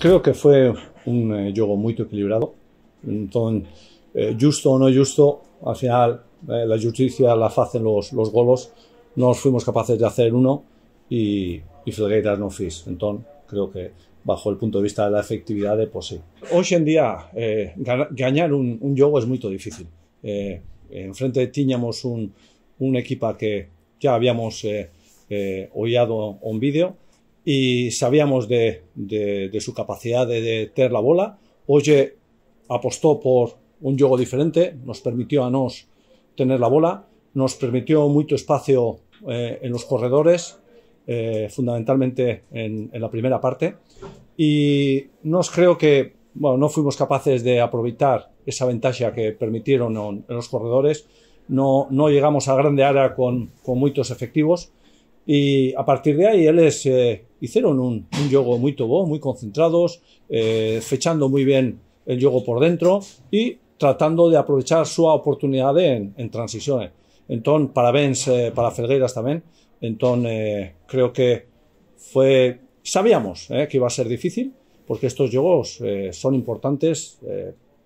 Creo que fue un juego eh, muy equilibrado. Entonces, eh, justo o no justo, al final eh, la justicia la hacen los, los golos. No fuimos capaces de hacer uno y, y no fis. Entonces, creo que bajo el punto de vista de la efectividad, de, pues sí. Hoy en día, ganar un, juego es muy difícil. enfrente teníamos un, un equipo que ya habíamos eh, un vídeo y sabíamos de, su capacidad de, de tener la bola. Oye apostó por un juego diferente, nos permitió a nos tener la bola, nos permitió mucho espacio eh, en los corredores, eh, fundamentalmente en, la primera parte, y nos creo que no fuimos capaces de aprovechar esa ventaja que permitieron en, los corredores, no, llegamos a grande área con, con muchos efectivos, y a partir de ahí, ellos eh, hicieron un, juego muy tobo, muy concentrados, eh, fechando muy bien el juego por dentro y tratando de aprovechar su oportunidad en, transiciones. Entonces, para eh, para Felgueiras también. Entonces, creo que fue. Sabíamos que iba a ser difícil, porque estos yogos son importantes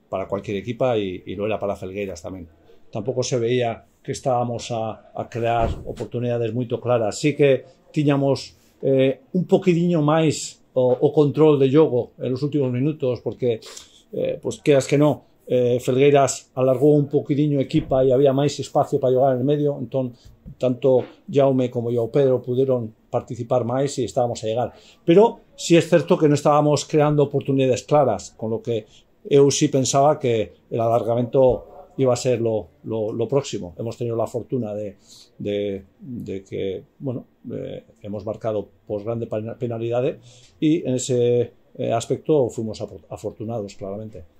para cualquier equipa y, y lo era para Felgueiras también. Tampoco se veía que estábamos a, a crear oportunidades moito claras. Así que tiñamos eh, un poquidiño máis o, o control de jogo en os últimos minutos, porque, eh, pois, pues, queras que non, eh, Felgueiras alargou un poquidiño equipa e había máis espacio para jogar en el medio, entón, tanto Jaume como Joao Pedro puderon participar máis e estábamos a llegar. Pero sí es certo que non estábamos creando oportunidades claras, con lo que eu sí pensaba que el alargamento iba a ser lo, lo, próximo. Hemos tenido la fortuna de, que, bueno, eh, hemos marcado por grandes penalidades y en ese eh, aspecto fuimos afortunados, claramente.